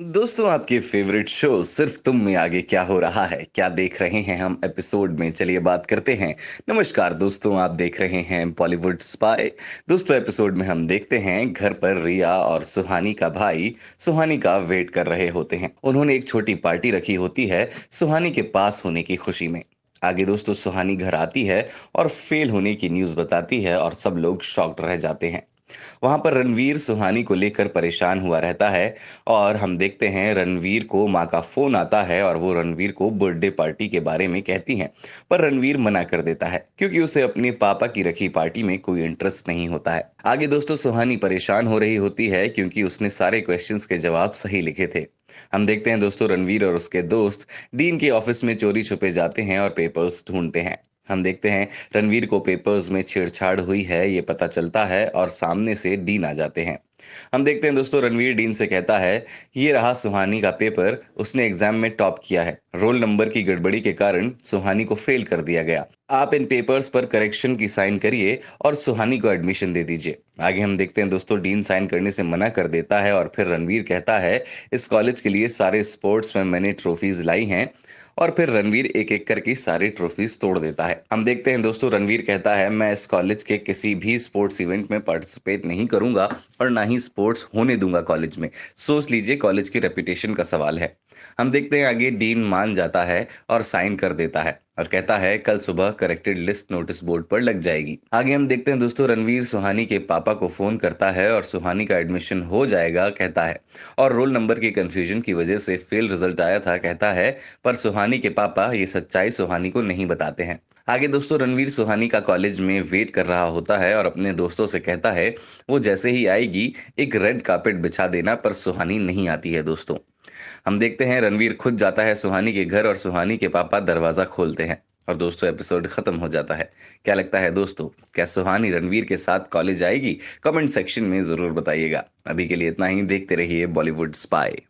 दोस्तों आपके favourite show सिर्फ तुम में आगे क्या हो रहा है क्या देख रहे हैं हम एपिसोड में चलिए बात करते हैं नमस्कार दोस्तों आप देख रहे हैं बॉलीवुड स्पाई दोस्तों एपिसोड में हम देखते हैं घर पर रिया और सुहानी का भाई सुहानी का वेट कर रहे होते हैं उन्होंने एक छोटी पार्टी रखी होती है सुहानी के पास होने की खुशी में आगे दोस्तों सुहानी घर आती है और फेल होने की न्यूज़ बताती है और सब लोग शॉक्ड रह जाते हैं वहां पर रणवीर सुहानी को लेकर परेशान हुआ रहता है और हम देखते हैं रणवीर को माँ का फोन आता है और वो रणवीर को बर्थडे पार्टी के बारे में कहती हैं पर रणवीर मना कर देता है क्योंकि उसे अपने पापा की रखी पार्टी में कोई इंटरेस्ट नहीं होता है आगे दोस्तों सुहानी परेशान हो रही होती है क्योंकि उसने सारे क्वेश्चंस के जवाब सही लिखे थे हम देखते हैं दोस्तों रणवीर और उसके दोस्त डीन के ऑफिस में चोरी छुपे जाते हैं और पेपर्स ढूंढते हैं हम देखते हैं रणवीर को पेपर्स में छेड़छाड़ हुई है ये पता चलता है और सामने से डीन आ जाते हैं हम देखते हैं दोस्तों रणवीर डीन से कहता है ये रहा सुहानी का पेपर उसने एग्जाम में टॉप किया है रोल नंबर की गड़बड़ी के कारण सुहानी को फेल कर दिया गया आप इन पेपर्स पर करेक्शन की साइन करिए और सुहानी को एडमिशन दे दीजिए आगे हम देखते हैं दोस्तों डीन साइन करने से मना कर देता है और फिर रणवीर कहता है इस कॉलेज के लिए सारे स्पोर्ट्स में मैंने ट्रॉफीज लाई हैं और फिर रणवीर एक एक करके सारी ट्रॉफीज तोड़ देता है हम देखते हैं दोस्तों रणवीर कहता है मैं इस कॉलेज के किसी भी स्पोर्ट्स इवेंट में पार्टिसिपेट नहीं करूंगा और ना ही ही स्पोर्ट्स होने दूंगा कॉलेज में सोच लीजिए कॉलेज की रेपुटेशन का सवाल है हम देखते हैं आगे डीन मान जाता है और साइन कर देता है और कहता है कल सुबह करेक्टेड लिस्ट नोटिस बोर्ड पर लग जाएगी आगे हम देखते हैं दोस्तों रणवीर सुहानी के पापा को फोन करता है और सुहानी का एडमिशन हो जाएगा कहता है और रोल नंबर के कंफ्यूजन की वजह से फेल रिजल्ट आया था कहता है पर सुहानी के पापा ये सच्चाई सुहानी को नहीं बताते हैं आगे दोस्तों रणवीर सुहानी का कॉलेज में वेट कर रहा होता है और अपने दोस्तों से कहता है वो जैसे ही आएगी एक रेड कार्पेट बिछा देना पर सुहानी नहीं आती है दोस्तों हम देखते हैं रणवीर खुद जाता है सुहानी के घर और सुहानी के पापा दरवाजा खोलते हैं और दोस्तों एपिसोड खत्म हो जाता है क्या लगता है दोस्तों क्या सुहानी रणवीर के साथ कॉलेज आएगी कमेंट सेक्शन में जरूर बताइएगा अभी के लिए इतना ही देखते रहिए बॉलीवुड स्पाई